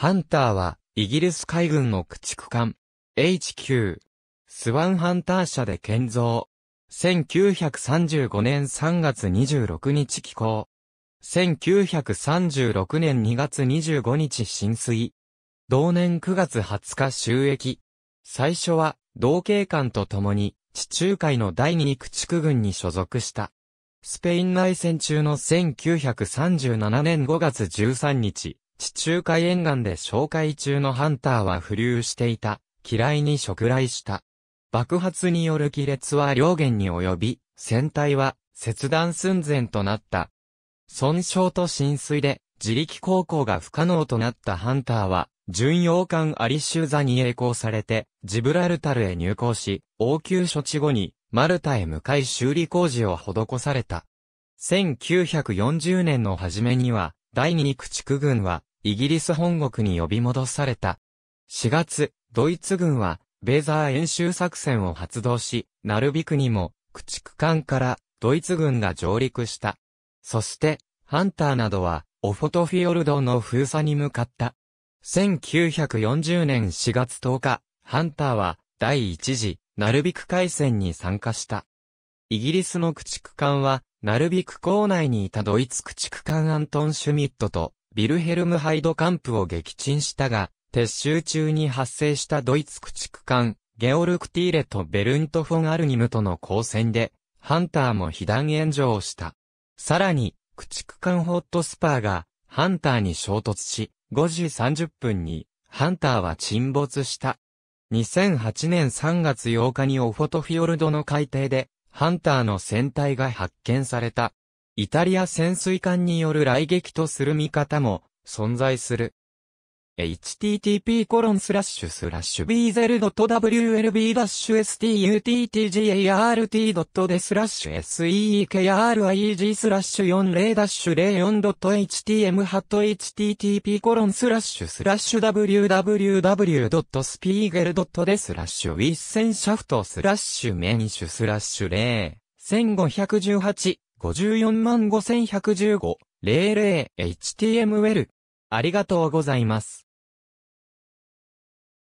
ハンターは、イギリス海軍の駆逐艦、HQ、スワンハンター社で建造。1935年3月26日寄港。1936年2月25日浸水。同年9月20日収益。最初は、同警官と共に、地中海の第二駆逐軍に所属した。スペイン内戦中の1937年5月13日、地中海沿岸で紹介中のハンターは浮遊していた。嫌いに触雷した。爆発による亀裂は両舷に及び、船体は切断寸前となった。損傷と浸水で自力航行が不可能となったハンターは、巡洋艦アリシューザに栄光されて、ジブラルタルへ入港し、応急処置後に、マルタへ向かい修理工事を施された。1940年の初めには、第二駆逐軍は、イギリス本国に呼び戻された。4月、ドイツ軍は、ベーザー演習作戦を発動し、ナルビクにも、駆逐艦からドイツ軍が上陸した。そして、ハンターなどは、オフォトフィヨルドの封鎖に向かった。1940年4月10日、ハンターは、第一次、ナルビク海戦に参加した。イギリスの駆逐艦は、ナルビク港内にいたドイツ駆逐艦アントン・シュミットと、ビルヘルムハイドカンプを撃沈したが、撤収中に発生したドイツ駆逐艦、ゲオルクティーレとベルント・フォン・アルニムとの交戦で、ハンターも被弾炎上をした。さらに、駆逐艦ホットスパーが、ハンターに衝突し、5時30分に、ハンターは沈没した。2008年3月8日にオフォトフィヨルドの海底で、ハンターの船体が発見された。イタリア潜水艦による来撃とする見方も存在する。http コロンスラッシュスラッシュ bz.wlb-stuttgart.de スラッシュ seekrig スラッシュ 40-04.htm ハット http コロンスラッシュスラッシュ www.spiegel.de スラッシュウィッセンシャフトスラッシュメシュスラッシュ0 1518 5451115-00HTML。ありがとうございます。